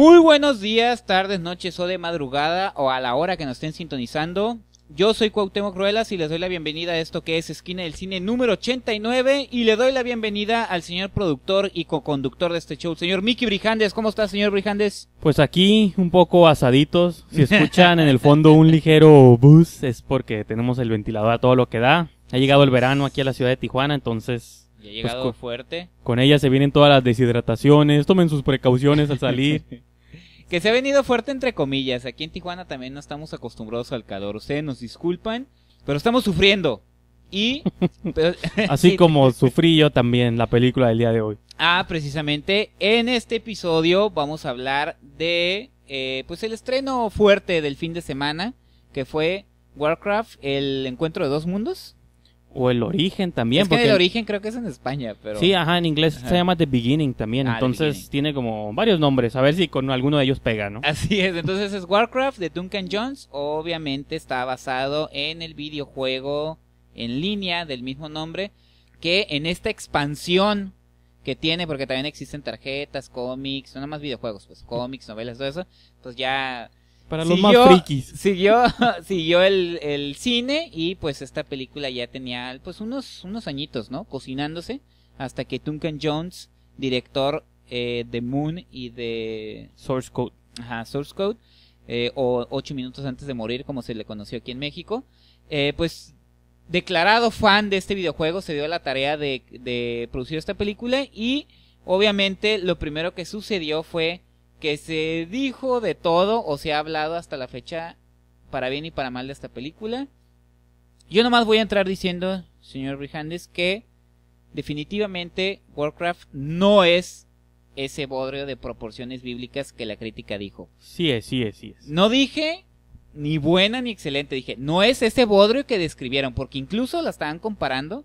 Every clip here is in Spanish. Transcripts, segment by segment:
Muy buenos días, tardes, noches o de madrugada o a la hora que nos estén sintonizando. Yo soy Cuauhtémoc Ruelas y les doy la bienvenida a esto que es Esquina del Cine número 89 y le doy la bienvenida al señor productor y co-conductor de este show, señor Mickey Brijandes. ¿Cómo está, señor Brijandes? Pues aquí un poco asaditos. Si escuchan en el fondo un ligero bus es porque tenemos el ventilador a todo lo que da. Ha llegado el verano aquí a la ciudad de Tijuana, entonces ha pues llegado fuerte. Con ella se vienen todas las deshidrataciones, tomen sus precauciones al salir. Que se ha venido fuerte entre comillas. Aquí en Tijuana también no estamos acostumbrados al calor. Ustedes nos disculpan, pero estamos sufriendo. Y. Así como sufrí yo también la película del día de hoy. Ah, precisamente. En este episodio vamos a hablar de. Eh, pues el estreno fuerte del fin de semana. Que fue Warcraft, el encuentro de dos mundos o el origen también. Es porque el origen creo que es en España, pero... Sí, ajá, en inglés se llama The Beginning también, ah, entonces tiene como varios nombres, a ver si con alguno de ellos pega, ¿no? Así es, entonces es Warcraft de Duncan Jones, obviamente está basado en el videojuego en línea del mismo nombre, que en esta expansión que tiene, porque también existen tarjetas, cómics, no nada más videojuegos, pues cómics, novelas, todo eso, pues ya para los siguió, más frikis. Siguió, el, cine y pues esta película ya tenía pues unos, unos añitos, ¿no? Cocinándose hasta que Duncan Jones, director eh, de Moon y de... Source Code. Ajá, Source Code, eh, o ocho minutos antes de morir, como se le conoció aquí en México, eh, pues declarado fan de este videojuego, se dio la tarea de, de producir esta película y obviamente lo primero que sucedió fue que se dijo de todo o se ha hablado hasta la fecha para bien y para mal de esta película. Yo nomás voy a entrar diciendo, señor Brijandes, que definitivamente Warcraft no es ese bodrio de proporciones bíblicas que la crítica dijo. Sí es, sí es, sí es. No dije ni buena ni excelente, dije, no es ese bodrio que describieron, porque incluso la estaban comparando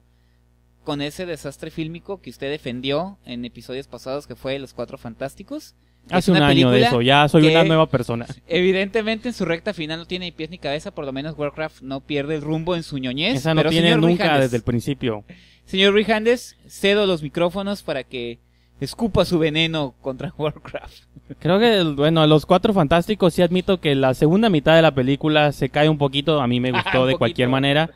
con ese desastre fílmico que usted defendió en episodios pasados que fue Los Cuatro Fantásticos. Hace un año de eso, ya soy una nueva persona. Evidentemente en su recta final no tiene ni pies ni cabeza, por lo menos Warcraft no pierde el rumbo en su ñoñez. Esa no tiene nunca desde el principio. Señor Rijandes, cedo los micrófonos para que escupa su veneno contra Warcraft. Creo que, bueno, a los cuatro fantásticos sí admito que la segunda mitad de la película se cae un poquito, a mí me gustó de cualquier manera.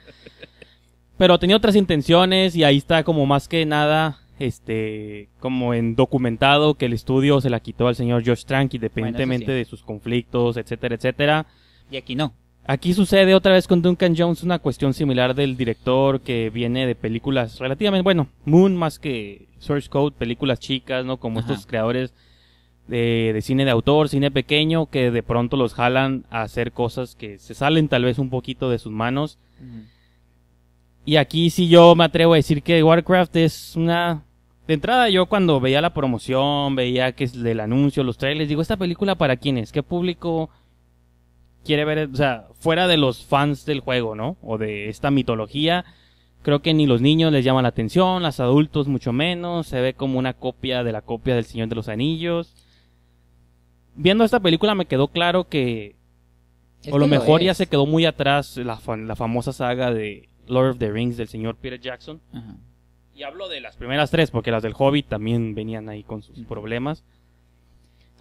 Pero tenía otras intenciones y ahí está como más que nada este, como en documentado que el estudio se la quitó al señor Josh Trank, independientemente de sus conflictos, etcétera, etcétera. Y aquí no. Aquí sucede otra vez con Duncan Jones una cuestión similar del director que viene de películas relativamente, bueno, Moon más que Source Code, películas chicas, ¿no? Como estos creadores de, cine de autor, cine pequeño, que de pronto los jalan a hacer cosas que se salen tal vez un poquito de sus manos. Y aquí sí yo me atrevo a decir que Warcraft es una de entrada, yo cuando veía la promoción, veía que es del anuncio, los trailers, digo, ¿esta película para quién es? ¿Qué público quiere ver? O sea, fuera de los fans del juego, ¿no? O de esta mitología, creo que ni los niños les llama la atención, los adultos mucho menos, se ve como una copia de la copia del Señor de los Anillos. Viendo esta película me quedó claro que, o lo mejor ya se quedó muy atrás la, la famosa saga de Lord of the Rings del señor Peter Jackson. Ajá. Y hablo de las primeras tres, porque las del Hobbit también venían ahí con sus problemas.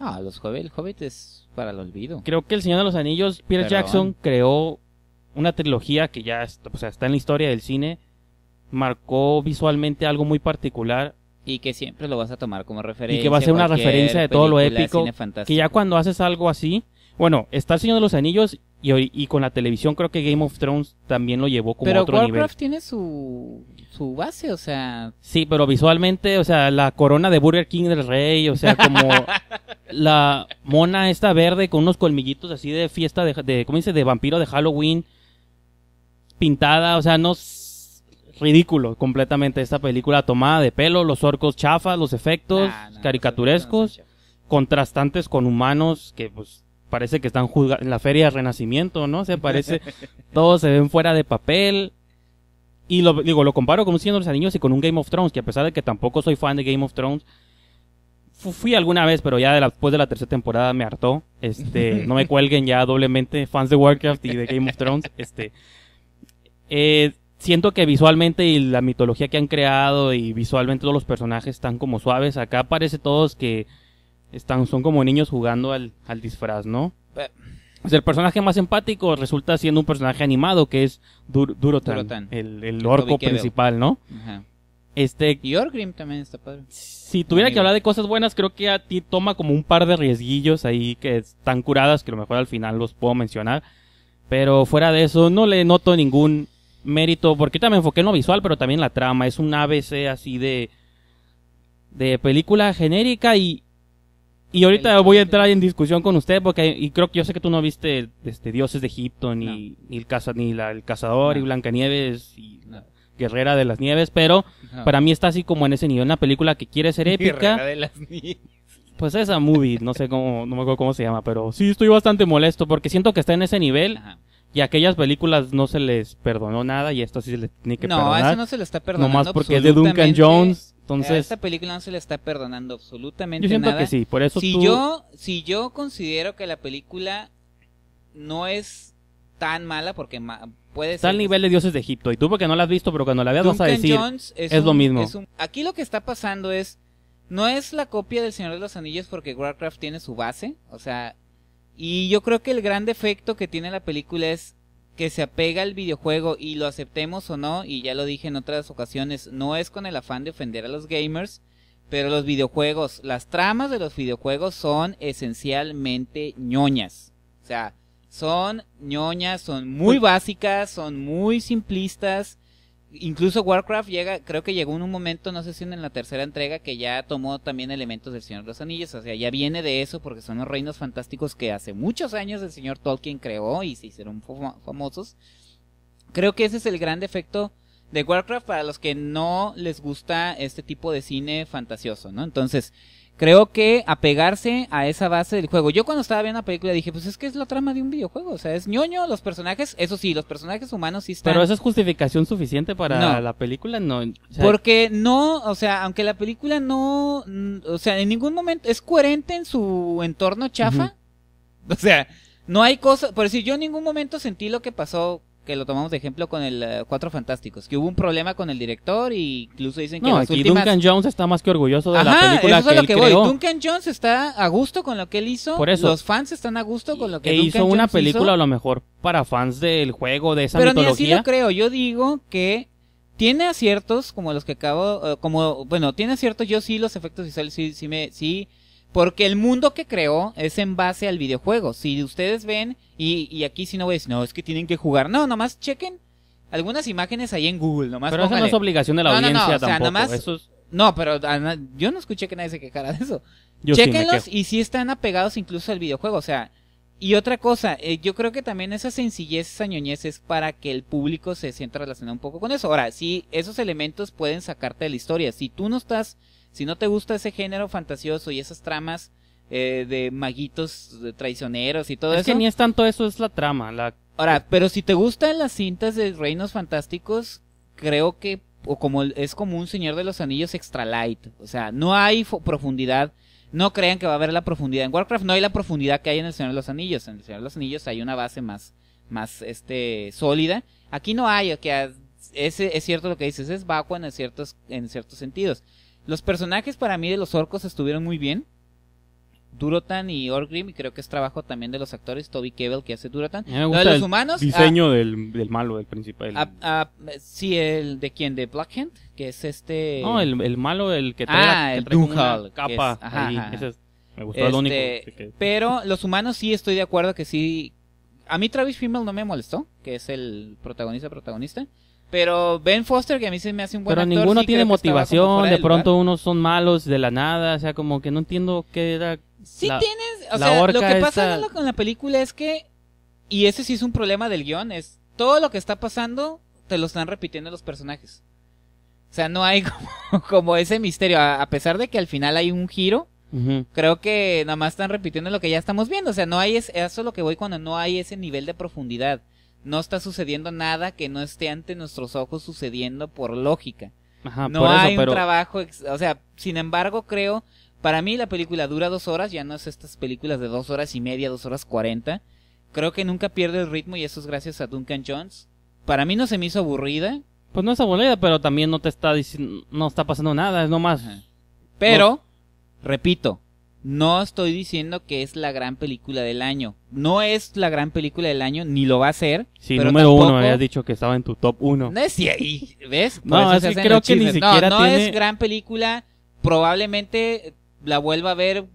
Ah, los Hobbit, el Hobbit es para el olvido. Creo que El Señor de los Anillos, Peter Jackson creó una trilogía que ya está, está en la historia del cine, marcó visualmente algo muy particular. Y que siempre lo vas a tomar como referencia. Y que va a ser una referencia de todo lo épico. Que ya cuando haces algo así, bueno, está El Señor de los Anillos y, con la televisión creo que Game of Thrones también lo llevó como otro nivel. Pero tiene su, base, o sea... Sí, pero visualmente, o sea, la corona de Burger King del rey, o sea, como la mona esta verde con unos colmillitos así de fiesta, de, ¿cómo dice? De vampiro de Halloween, pintada, o sea, no... Ridículo completamente esta película tomada de pelo, los orcos chafas, los efectos caricaturescos, contrastantes con humanos que pues parece que están en la feria de Renacimiento, ¿no? se parece, todos se ven fuera de papel. Y lo, digo, lo comparo con un Señor de los Anillos y con un Game of Thrones, que a pesar de que tampoco soy fan de Game of Thrones, fui alguna vez, pero ya después de la tercera temporada me hartó. Este, no me cuelguen ya doblemente fans de Warcraft y de Game of Thrones. Este, eh, siento que visualmente y la mitología que han creado y visualmente todos los personajes están como suaves. Acá parece todos que, están, son como niños jugando al, disfraz, ¿no? Eh. el personaje más empático resulta siendo un personaje animado que es Durotan, El, el, orco principal, ¿no? Este, y Orgrim también está padre. Si tuviera que hablar de cosas buenas, creo que a ti toma como un par de riesguillos ahí que están curadas, que a lo mejor al final los puedo mencionar. Pero fuera de eso, no le noto ningún mérito, porque también enfoqué en lo visual, pero también la trama. Es un ABC así de, de película genérica y, y ahorita voy a entrar en discusión con usted porque y creo que yo sé que tú no viste este dioses de Egipto ni, el ni el cazador y Blancanieves y Guerrera de las Nieves, pero para mí está así como en ese nivel una película que quiere ser épica. Pues esa movie, no sé cómo no me acuerdo cómo se llama, pero sí estoy bastante molesto porque siento que está en ese nivel. Y aquellas películas no se les perdonó nada y esto sí se les tiene que perdonar. No, eso no se le está perdonando. más porque es de Duncan Jones entonces, a esta película no se le está perdonando absolutamente yo siento Que sí, por eso si yo si yo considero que la película no es tan mala porque puede puede está al nivel de dioses de Egipto y tú porque no la has visto, pero cuando la veas vas a decir es, lo mismo. Aquí lo que está pasando es no es la copia del Señor de los Anillos porque Warcraft tiene su base, o sea, y yo creo que el gran defecto que tiene la película es que se apega al videojuego y lo aceptemos o no, y ya lo dije en otras ocasiones, no es con el afán de ofender a los gamers, pero los videojuegos, las tramas de los videojuegos son esencialmente ñoñas. O sea, son ñoñas, son muy pues básicas, son muy simplistas incluso Warcraft llega, creo que llegó en un momento, no sé si en la tercera entrega, que ya tomó también elementos del Señor de los Anillos, o sea, ya viene de eso porque son los reinos fantásticos que hace muchos años el señor Tolkien creó y se hicieron famosos. Creo que ese es el gran defecto de Warcraft para los que no les gusta este tipo de cine fantasioso, ¿no? Entonces, creo que apegarse a esa base del juego. Yo cuando estaba viendo la película dije, pues es que es la trama de un videojuego, o sea, es ñoño, los personajes, eso sí, los personajes humanos sí están. Pero eso es justificación suficiente para la película, no. Porque no, o sea, aunque la película no, o sea, en ningún momento es coherente en su entorno chafa. O sea, no hay cosa... por decir, yo en ningún momento sentí lo que pasó que lo tomamos de ejemplo con el eh, Cuatro Fantásticos, que hubo un problema con el director y incluso dicen que no, las aquí Duncan Jones está más que orgulloso de la película eso es que, lo que Duncan Jones está a gusto con lo que él hizo. Por eso. Los fans están a gusto con lo que hizo. E Duncan hizo una película a lo mejor para fans del juego de esa Pero mitología. Pero ni así lo creo. Yo digo que tiene aciertos como los que acabo, eh, como bueno, tiene aciertos. Yo sí los efectos visuales sí, sí me sí porque el mundo que creó es en base al videojuego. Si ustedes ven, y, y aquí si no ves, no, es que tienen que jugar. No, nomás chequen algunas imágenes ahí en Google. Nomás pero eso no es obligación de la no, audiencia no, no, o sea, Nomás, No, pero ah, yo no escuché que nadie se quejara de eso. Chequenlos y si están apegados incluso al videojuego. O sea, y otra cosa, eh, yo creo que también esa sencillez, esa es para que el público se sienta relacionado un poco con eso. Ahora, sí, esos elementos pueden sacarte de la historia. Si tú no estás si no te gusta ese género fantasioso y esas tramas eh, de maguitos de traicioneros y todo eso. Es que ni es tanto eso, es la trama. La... Ahora, pero si te gustan las cintas de Reinos Fantásticos, creo que o como es como un Señor de los Anillos extra light, o sea, no hay profundidad. No crean que va a haber la profundidad en Warcraft, no hay la profundidad que hay en el Señor de los Anillos. En el Señor de los Anillos hay una base más, más este, sólida. Aquí no hay, que es, cierto lo que dices, es vacua en ciertos, en ciertos sentidos. Los personajes para mí de los orcos estuvieron muy bien. Durotan y Orgrim, y creo que es trabajo también de los actores, Toby Kebbell que hace Durotan. Me los humanos. El diseño ah, del, malo, del principal. Ah, ah, sí, el de quién, de Blackhand, que es este. No, el, malo, el que trae, la, capa. ajá, me gustó el único. Este, pero los humanos sí estoy de acuerdo que sí. A mí Travis Fimmel no me molestó, que es el protagonista protagonista. Pero Ben Foster, que a mí se me hace un buen Pero ninguno tiene motivación, de pronto unos son malos de la nada, o sea, como que no entiendo qué era. Sí tienes, o sea, lo que pasa con la película es que, y ese sí es un problema del guión, es todo lo que está pasando te lo están repitiendo los personajes. O sea, no hay como, ese misterio, a, pesar de que al final hay un giro, creo que nada más están repitiendo lo que ya estamos viendo, o sea, no hay, es, eso es lo que voy cuando no hay ese nivel de profundidad no está sucediendo nada que no esté ante nuestros ojos sucediendo por lógica. Ajá, no hay un trabajo, o sea, sin embargo creo, para mí la película dura dos horas, ya no es estas películas de dos horas y media, dos horas cuarenta. Creo que nunca pierde el ritmo y eso es gracias a Duncan Jones. Para mí no se me hizo aburrida. Pues no es aburrida, pero también no te está diciendo, no está pasando nada, es nomás. Pero, repito, no estoy diciendo que es la gran película del año. No es la gran película del año, ni lo va a ser. Sí, número uno, habías dicho que estaba en tu top uno. No es ahí. ¿ves? no, creo que ni siquiera No, no es gran película. Probablemente la vuelva a ver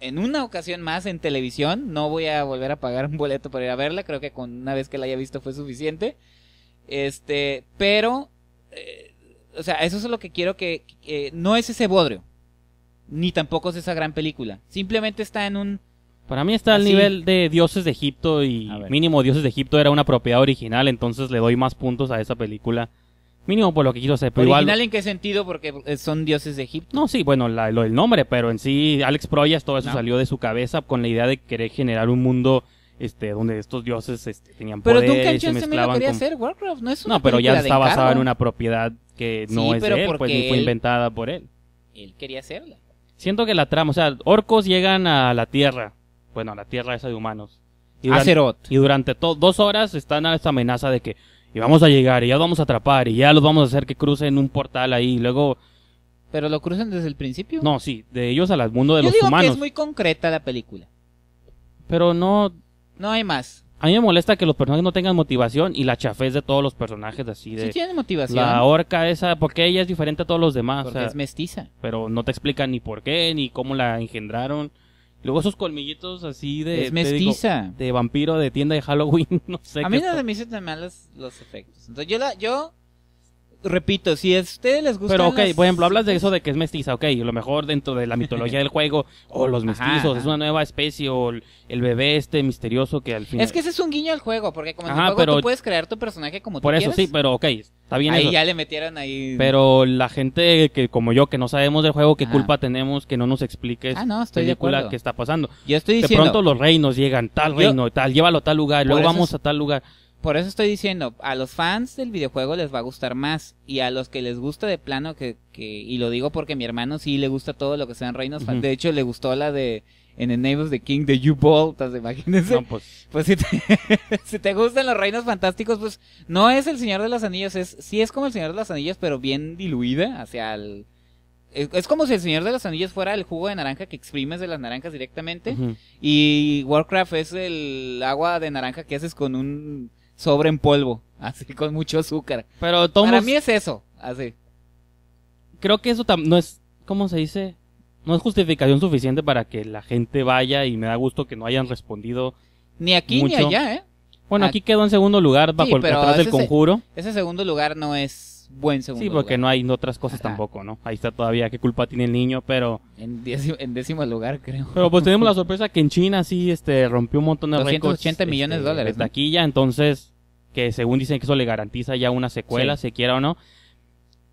en una ocasión más en televisión. No voy a volver a pagar un boleto para ir a verla. Creo que con una vez que la haya visto fue suficiente. Este, pero, eh, o sea, eso es lo que quiero que, eh, no es ese bodrio ni tampoco es esa gran película. Simplemente está en un... Para mí está al nivel de Dioses de Egipto y mínimo Dioses de Egipto era una propiedad original, entonces le doy más puntos a esa película. Mínimo por lo que quiso hacer. Pero ¿Original en qué sentido? Porque eh, son dioses de Egipto. No, sí, bueno, lo del nombre, pero en sí Alex Proyas todo eso salió de su cabeza con la idea de querer generar un mundo este donde estos dioses este, tenían pero poder se no pero ya está basado en una propiedad que no es de pues fue inventada por él. Él quería hacerla. Siento que la trama, o sea, orcos llegan a la Tierra. Bueno, a la Tierra esa de humanos. Y durante, Y durante dos horas están a esta amenaza de que y vamos a llegar y ya vamos a atrapar y ya los vamos a hacer que crucen un portal ahí y luego... ¿Pero lo crucen desde el principio? No, sí, de ellos al mundo de Yo los digo Que es muy concreta la película. Pero no... No hay más. A mí me molesta que los personajes no tengan motivación y la chafez de todos los personajes así de... Sí tienen motivación. La orca esa, porque ella es diferente a todos los demás. Porque es mestiza. Pero no te explican ni por qué, ni cómo la engendraron. Luego esos colmillitos así de... Es mestiza. de vampiro de tienda de Halloween, no sé. A mí no me hizo tan mal los, los efectos. Entonces yo la... Yo repito, si a ustedes les gusta. Pero, ok, por ejemplo, hablas de eso de que es mestiza, ok, lo mejor dentro de la mitología del juego, o los mestizos, es una nueva especie, o el bebé este misterioso que al final. Es que ese es un guiño al juego, porque como en tú puedes crear tu personaje como por tú eso, Por eso sí, pero, ok, está bien. Ahí ya le metieron ahí. Pero la gente que, como yo, que no sabemos del juego, ¿qué culpa tenemos que no nos expliques? Ah, no, estoy de acuerdo. que está pasando. Yo estoy diciendo. De pronto los reinos llegan, tal reino, tal, llévalo a tal lugar, luego vamos a tal lugar. Por eso estoy diciendo, a los fans del videojuego les va a gustar más. Y a los que les gusta de plano, que, que y lo digo porque mi hermano sí le gusta todo lo que sean reinos. Fantásticos. De hecho, le gustó la de en Enables the King de U-Bolt, imagínense. pues. pues si, te, gustan los reinos fantásticos, pues no es el Señor de los Anillos, es, sí es como el Señor de los Anillos, pero bien diluida hacia el... Es, como si el Señor de los Anillos fuera el jugo de naranja que exprimes de las naranjas directamente. Y Warcraft es el agua de naranja que haces con un sobre en polvo, así con mucho azúcar. Pero Para mí es eso, así. Creo que eso no es, ¿cómo se dice? No es justificación suficiente para que la gente vaya y me da gusto que no hayan respondido. Ni aquí ni allá, ¿eh? Bueno, ah, aquí, quedó en segundo lugar bajo el del conjuro. ese segundo lugar no es buen segundo Sí, porque no hay otras cosas tampoco, ¿no? Ahí está todavía qué culpa tiene el niño, pero... En, décimo, en décimo lugar, creo. Pero pues tenemos la sorpresa que en China sí este, rompió un montón de 280 este, millones de dólares. De taquilla, entonces, que según dicen que eso le garantiza ya una secuela, si se quiera o no.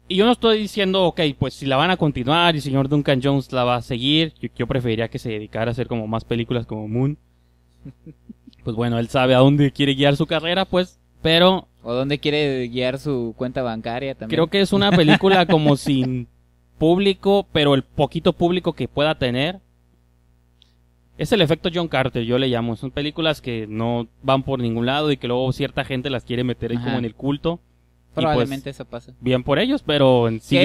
Y yo no estoy diciendo, ok, pues si la van a continuar y el señor Duncan Jones la va a seguir, yo preferiría que se dedicara a hacer como más películas como Moon. pues bueno, él sabe a dónde quiere guiar su carrera, pues, pero ¿O dónde quiere guiar su cuenta bancaria también? Creo que es una película como sin público, pero el poquito público que pueda tener. Es el efecto John Carter, yo le llamo. Son películas que no van por ningún lado y que luego cierta gente las quiere meter ahí como en el culto. Pues, Probablemente eso pasa. Bien por ellos, pero en sí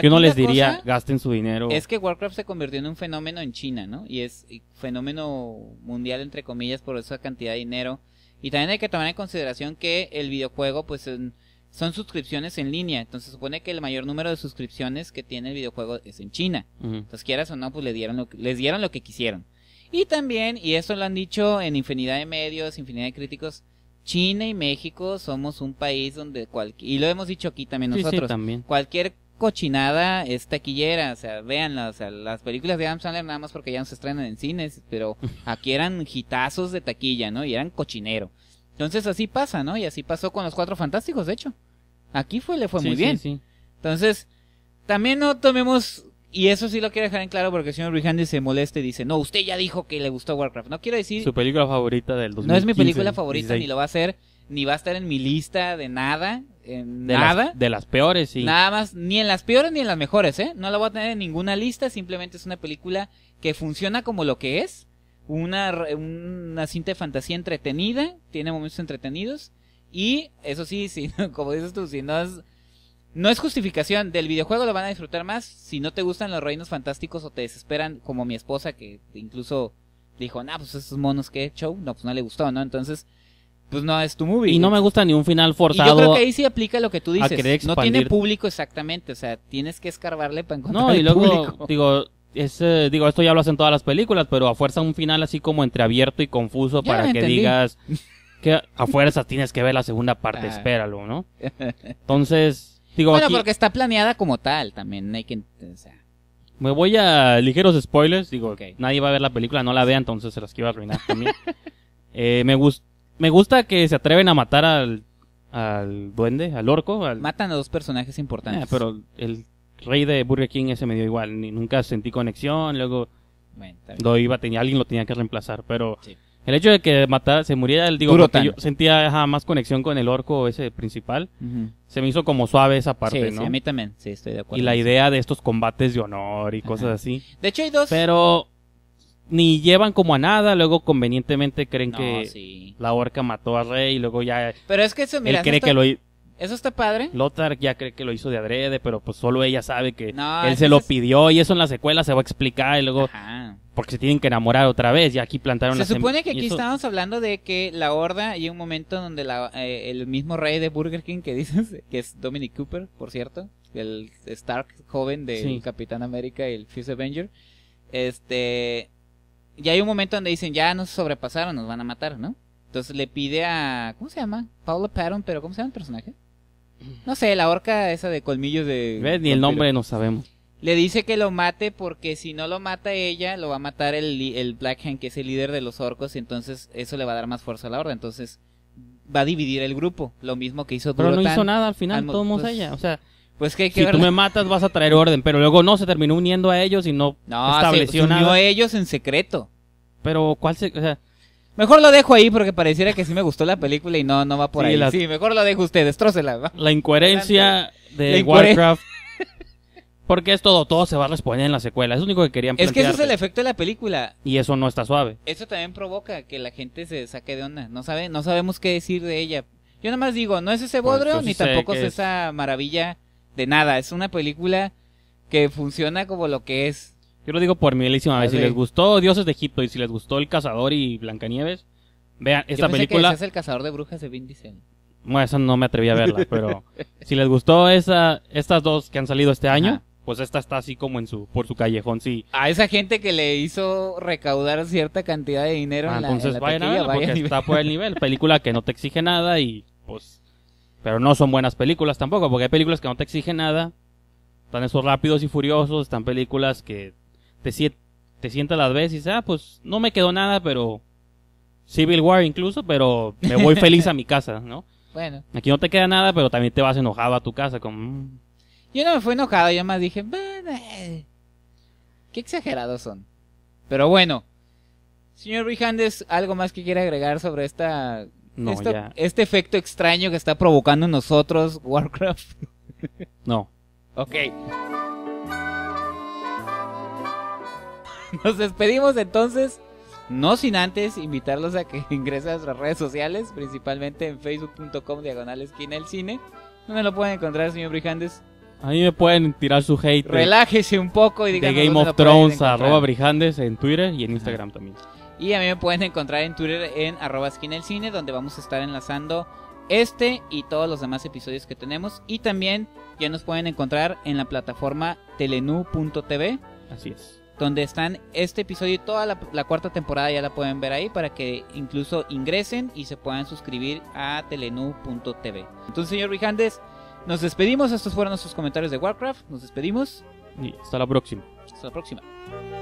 que no les diría gasten su dinero. Es que Warcraft se convirtió en un fenómeno en China, ¿no? Y es fenómeno mundial, entre comillas, por esa cantidad de dinero y también hay que tomar en consideración que el videojuego, pues son suscripciones en línea. Entonces supone que el mayor número de suscripciones que tiene el videojuego es en China. Entonces quieras o no, pues le dieron les dieron lo que quisieron. Y también, y eso lo han dicho en infinidad de medios, infinidad de críticos, China y México somos un país donde cualquier... Y lo hemos dicho aquí también nosotros. también. Cualquier cochinada es taquillera, o sea, vean las películas de Adam Sandler nada más porque ya no se estrenan en cines, pero aquí eran hitazos de taquilla, ¿no? Y eran cochinero. Entonces así pasa, ¿no? Y así pasó con los Cuatro Fantásticos, de hecho. Aquí fue, le fue muy bien. Sí, Entonces, también no tomemos, y eso sí lo quiero dejar en claro porque el señor Rihandi se molesta y dice, no, usted ya dijo que le gustó Warcraft. No quiero decir... Su película favorita del 2015. No es mi película favorita ni lo va a ser ni va a estar en mi lista de nada. de nada. de las peores, sí. Nada más, ni en las peores ni en las mejores, ¿eh? No la voy a tener en ninguna lista, simplemente es una película que funciona como lo que es. Una, una cinta de fantasía entretenida, tiene momentos entretenidos. Y eso sí, si, como dices tú, si no es, no es justificación del videojuego, lo van a disfrutar más. Si no te gustan los reinos fantásticos o te desesperan, como mi esposa, que incluso dijo, nah, pues esos monos, qué show, no, pues no le gustó, ¿no? Entonces, pues no es tu movie. Y no me gusta ni un final forzado. Y yo creo que ahí sí aplica lo que tú dices. No tiene público exactamente, o sea, tienes que escarbarle para encontrar No, y luego, digo, eh, digo, esto ya lo hacen todas las películas, pero a fuerza un final así como entreabierto y confuso para que digas que a fuerza tienes que ver la segunda parte, ah. espéralo, ¿no? Entonces, digo. Bueno, porque está planeada como tal también, hay Me voy a ligeros spoilers, digo, okay. nadie va a ver la película, no la vea, entonces se las quiero arruinar también. Eh, me gusta me gusta que se atreven a matar al, duende, al orco. Al... Matan a dos personajes importantes. Eh, pero el rey de Burger King ese me dio igual, ni nunca sentí conexión, luego lo iba, tenía, alguien lo tenía que reemplazar, pero el hecho de que matara, se muriera el digo, yo sentía más conexión con el orco ese principal, se me hizo como suave esa parte, Sí, a mí también, sí, estoy de acuerdo. Y la idea de estos combates de honor y cosas así. De hecho hay dos... Pero ni llevan como a nada, luego convenientemente creen que la orca mató a Rey y luego ya Pero es que eso, mira, cree que lo eso está padre. Lothar ya cree que lo hizo de adrede, pero pues solo ella sabe que él se lo pidió y eso en la secuela se va a explicar y luego porque se tienen que enamorar otra vez, y aquí plantaron Se em-, supone que aquí estamos hablando de que la horda y un momento donde eh, el mismo rey de Burger King que dices, que es Dominic Cooper, por cierto, el Stark joven del Capitán América y el Fuse Avenger, este y hay un momento donde dicen, ya nos sobrepasaron, nos van a matar, ¿no? Entonces le pide a... ¿Cómo se llama? Paula Patton, pero ¿cómo se llama el personaje? No sé, la orca esa de colmillos de... Ni el nombre no sabemos. Le dice que lo mate porque si no lo mata ella, lo va a matar el, el Black Hand, que es el líder de los orcos, y entonces eso le va a dar más fuerza a la horda. Entonces va a dividir el grupo, lo mismo que hizo Pero no hizo nada al final, todos pues ella. O sea, pues que si tú me matas vas a traer orden, pero luego no, se terminó uniendo a ellos y no, estableció No, se unió a ellos en secreto. Pero cuál se, o sea... Mejor lo dejo ahí porque pareciera que sí me gustó la película y no, no va por ahí. Sí, mejor lo dejo usted, destrócela. La incoherencia de Warcraft. Porque es todo, todo se va a responder en la secuela. Es lo único que querían Es que ese es el efecto de la película. Y eso no está suave. Eso también provoca que la gente se saque de onda. No sabe, no sabemos qué decir de ella. Yo nada más digo, no es ese pues, bodreo ni tampoco es esa maravilla de nada. Es una película que funciona como lo que es. Yo lo digo por a vez. Si les gustó Dioses de Egipto y si les gustó El Cazador y Blancanieves, vean esta Yo pensé película. Que es El Cazador de Brujas de Vin Diesel. Bueno, esa no me atreví a verla, pero si les gustó esa, estas dos que han salido este año, pues esta está así como en su, por su callejón, sí. A esa gente que le hizo recaudar cierta cantidad de dinero. Ah, en la, entonces está por el nivel. Película que no te exige nada y pues pero no son buenas películas tampoco, porque hay películas que no te exigen nada. Están esos rápidos y furiosos, están películas que te, te sientas las veces y dices, ah, pues no me quedó nada, pero Civil War incluso, pero me voy feliz a mi casa, ¿no? Bueno. Aquí no te queda nada, pero también te vas enojado a tu casa con... Mm". Yo no me fui enojado, yo más dije, eh, qué exagerados son. Pero bueno, señor Rijandes, ¿algo más que quiere agregar sobre esta este, este efecto extraño que está provocando en nosotros Warcraft. no. Ok. Nos despedimos entonces. No sin antes invitarlos a que ingresen a nuestras redes sociales, principalmente en facebook.com diagonal esquina el cine. ¿Dónde lo pueden encontrar, señor Brijandes? Ahí me pueden tirar su hate. Relájese un poco y diga... De Game of Thrones, Brijandes en Twitter y en Instagram también. Y a mí me pueden encontrar en Twitter en arroba donde vamos a estar enlazando este y todos los demás episodios que tenemos. Y también ya nos pueden encontrar en la plataforma telenu.tv. Así es. Donde están este episodio y toda la, cuarta temporada ya la pueden ver ahí para que incluso ingresen y se puedan suscribir a telenu.tv. Entonces, señor Rijandes, nos despedimos. Estos fueron nuestros comentarios de Warcraft. Nos despedimos. Y hasta la próxima. Hasta la próxima.